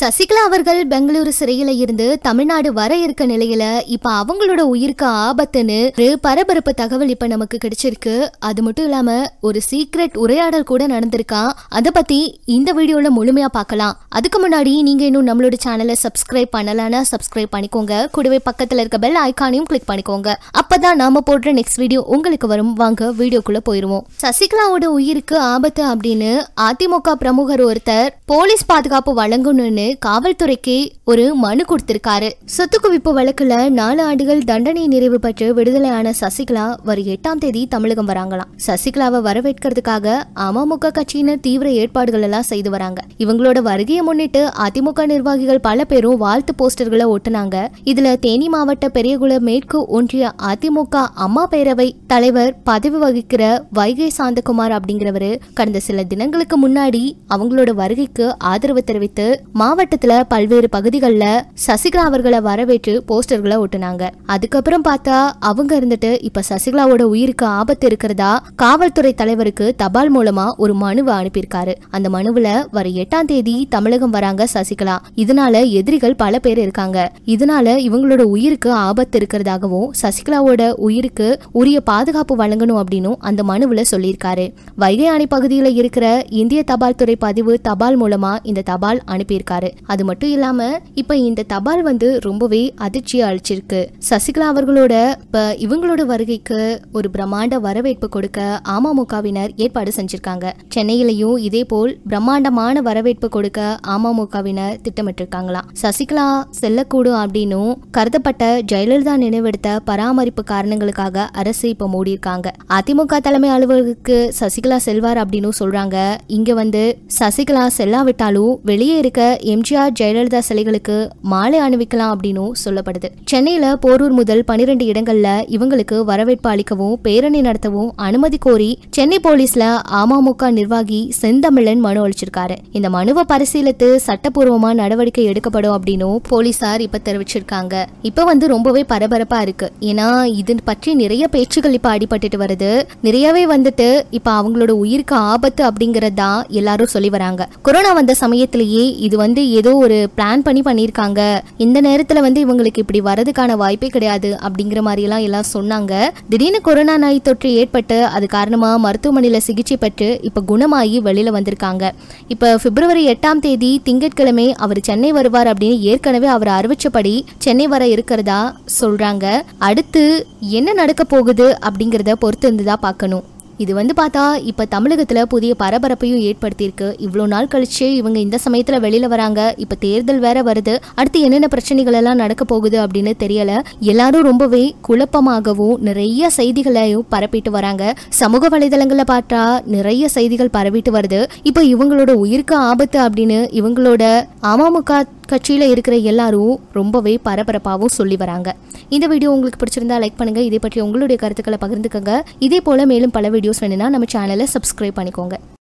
சசிகலா அவர்கள் பெங்களூரு சிறையில இருந்து தமிழ்நாடு வர இருக்க நிலையில இப்ப அவங்களோட உயிருக்கு ஆபத்துன்னு பரபரப்பு தகவல் இப்ப நமக்கு கிடைச்சிருக்கு அது மட்டும் இல்லாம ஒரு சீக்ரெட் உரையாடல் கூட நடந்திருக்கான் அதை பத்தி இந்த வீடியோல முழுமையா பார்க்கலாம் அதுக்கு முன்னாடி நீங்க இன்னும் நம்மளோட சேனலை சப்ஸ்கிரைப் பண்ணலாம்னா சப்ஸ்கிரைப் பண்ணிக்கோங்க கூடவே பக்கத்துல இருக்க பெல் ஐக்கானையும் கிளிக் பண்ணிக்கோங்க அப்பதான் நாம போடுற நெக்ஸ்ட் வீடியோ உங்களுக்கு வரும் வாங்க வீடியோக்குள்ள போயிருவோம் சசிகலாவோட உயிருக்கு ஆபத்து அப்படின்னு அதிமுக பிரமுகர் ஒருத்தர் போலீஸ் பாதுகாப்பு வழங்கணும்னு காவல்துறைக்கு ஒரு மனு கொடுத்திருக்காரு சொத்து குவிப்பு வழக்குல நாலு ஆண்டுகள் தண்டனை நிறைவு பெற்று விடுதலையான சசிகலா வரும் எட்டாம் தேதி தமிழகம் வராங்களாம் சசிகலாவை வரவேற்கிறதுக்காக அமமுக கட்சியினர் தீவிர ஏற்பாடுகள் எல்லாம் செய்து வராங்க இவங்களோட வருகையை முன்னிட்டு அதிமுக நிர்வாகிகள் பல பேரும் வாழ்த்து போஸ்டர்களை ஒட்டினாங்க இதுல தேனி மாவட்ட பெரியகுள மேற்கு ஒன்றிய அதிமுக அம்மா பேரவை தலைவர் பதவி வகிக்கிற வைகை சாந்தகுமார் அப்படிங்கிறவரு கடந்த சில தினங்களுக்கு முன்னாடி அவங்களோட வருகைக்கு ஆதரவு தெரிவித்து மாவட்ட மாவட்டத்துல பல்வேறு பகுதிகளில் சசிகலா அவர்களை வரவேற்று போஸ்டர்களை ஓட்டுனாங்க அதுக்கப்புறம் பார்த்தா அவங்க இருந்துட்டு இப்ப சசிகலாவோட உயிருக்கு ஆபத்து இருக்கிறதா காவல்துறை தலைவருக்கு தபால் மூலமா ஒரு மனுவை அனுப்பியிருக்காரு அந்த மனுவுல வர எட்டாம் தேதி தமிழகம் வராங்க சசிகலா இதனால எதிரிகள் பல பேர் இருக்காங்க இதனால இவங்களோட உயிருக்கு ஆபத்து இருக்கிறதாகவும் சசிகலாவோட உயிருக்கு உரிய பாதுகாப்பு வழங்கணும் அப்படின்னு அந்த மனுவில் சொல்லியிருக்காரு வைகை அணை பகுதியில் இருக்கிற இந்திய தபால் துறை பதிவு தபால் மூலமா இந்த தபால் அனுப்பியிருக்காரு அது மட்டும் இல்லாம இப்ப இந்த தபால் வந்து ரொம்பவே அதிர்ச்சி அழிச்சிருக்கு சசிகலா அவர்களோட இப்ப இவங்களோட வருகைக்கு ஒரு பிரம்மாண்ட வரவேற்பு கொடுக்க அமமுகவினர் ஏற்பாடு செஞ்சிருக்காங்க சென்னையிலையும் இதே போல் பிரம்மாண்டமான வரவேற்பு கொடுக்க அமமுகவினர் திட்டமிட்டிருக்காங்களாம் சசிகலா செல்லக்கூடும் அப்படின்னும் கருதப்பட்ட ஜெயலலிதா நினைவெடுத்த பராமரிப்பு காரணங்களுக்காக அரசு இப்ப மூடியிருக்காங்க அதிமுக தலைமை அலுவலகத்துக்கு சசிகலா செல்வார் அப்படின்னு சொல்றாங்க இங்க வந்து சசிகலா செல்லாவிட்டாலும் வெளியே இருக்க எம் எம்ஜிஆர் ஜெயலலிதா சிலைகளுக்கு மாலை அணிவிக்கலாம் அப்படின்னும் சொல்லப்படுது சென்னையில் போரூர் முதல் பனிரெண்டு இடங்கள்ல இவங்களுக்கு வரவேற்பு அளிக்கவும் பேரணி நடத்தவும் அனுமதி கோரி சென்னை போலீஸ்ல அமமுக நிர்வாகி செந்தமிழன் மனு அளிச்சிருக்காரு இந்த மனுவை பரிசீலித்து சட்டப்பூர்வமா நடவடிக்கை எடுக்கப்படும் அப்படின்னும் போலீசார் இப்ப தெரிவிச்சிருக்காங்க இப்ப வந்து ரொம்பவே பரபரப்பா இருக்கு ஏன்னா இது பற்றி நிறைய பேச்சுகள் இப்ப அடிபட்டுட்டு வருது நிறையவே வந்துட்டு இப்ப அவங்களோட உயிருக்கு ஆபத்து அப்படிங்கறதா எல்லாரும் சொல்லி வராங்க கொரோனா வந்த சமயத்திலேயே இது வந்து வந்து ஏதோ ஒரு பிளான் பண்ணி பண்ணியிருக்காங்க இந்த நேரத்தில் வந்து இவங்களுக்கு இப்படி வரதுக்கான வாய்ப்பே கிடையாது அப்படிங்கிற மாதிரிலாம் எல்லாம் சொன்னாங்க திடீர்னு கொரோனா நோய் தொற்று ஏற்பட்டு அது காரணமாக மருத்துவமனையில் சிகிச்சை பெற்று இப்போ குணமாகி வெளியில் வந்திருக்காங்க இப்போ பிப்ரவரி எட்டாம் தேதி திங்கட்கிழமை அவர் சென்னை வருவார் அப்படின்னு ஏற்கனவே அவர் அறிவிச்சபடி சென்னை வர இருக்கிறதா சொல்கிறாங்க அடுத்து என்ன நடக்க போகுது அப்படிங்கிறத பொறுத்து இருந்து தான் பார்க்கணும் இது வந்து பார்த்தா இப்போ தமிழகத்தில் புதிய பரபரப்பையும் ஏற்படுத்தியிருக்கு இவ்வளோ நாள் கழிச்சு இவங்க இந்த சமயத்தில் வெளியில வராங்க இப்போ தேர்தல் வேற வருது அடுத்து என்னென்ன பிரச்சனைகள் எல்லாம் நடக்க போகுது அப்படின்னு தெரியல எல்லாரும் ரொம்பவே குழப்பமாகவும் நிறைய செய்திகளையும் பரப்பிட்டு வராங்க சமூக வலைதளங்களில் பார்த்தா நிறைய செய்திகள் பரவிட்டு வருது இப்போ இவங்களோட உயிருக்கு ஆபத்து அப்படின்னு இவங்களோட அமமுக கட்சியில் இருக்கிற எல்லாரும் ரொம்பவே பரபரப்பாகவும் சொல்லி வராங்க இந்த வீடியோ உங்களுக்கு பிடிச்சிருந்தா லைக் பண்ணுங்க இதை பற்றி உங்களுடைய கருத்துக்களை பகிர்ந்துக்கங்க இதே போல் மேலும் பல வீடியோ வீடியோஸ் வேணுன்னா நம்ம சேனலை சப்ஸ்கிரைப் பண்ணிக்கோங்க